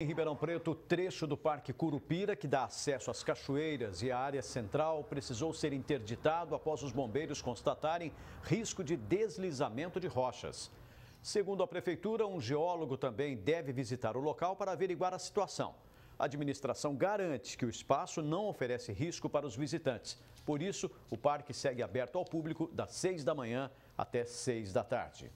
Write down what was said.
Em Ribeirão Preto, o trecho do Parque Curupira, que dá acesso às cachoeiras e à área central, precisou ser interditado após os bombeiros constatarem risco de deslizamento de rochas. Segundo a prefeitura, um geólogo também deve visitar o local para averiguar a situação. A administração garante que o espaço não oferece risco para os visitantes. Por isso, o parque segue aberto ao público das 6 da manhã até 6 da tarde.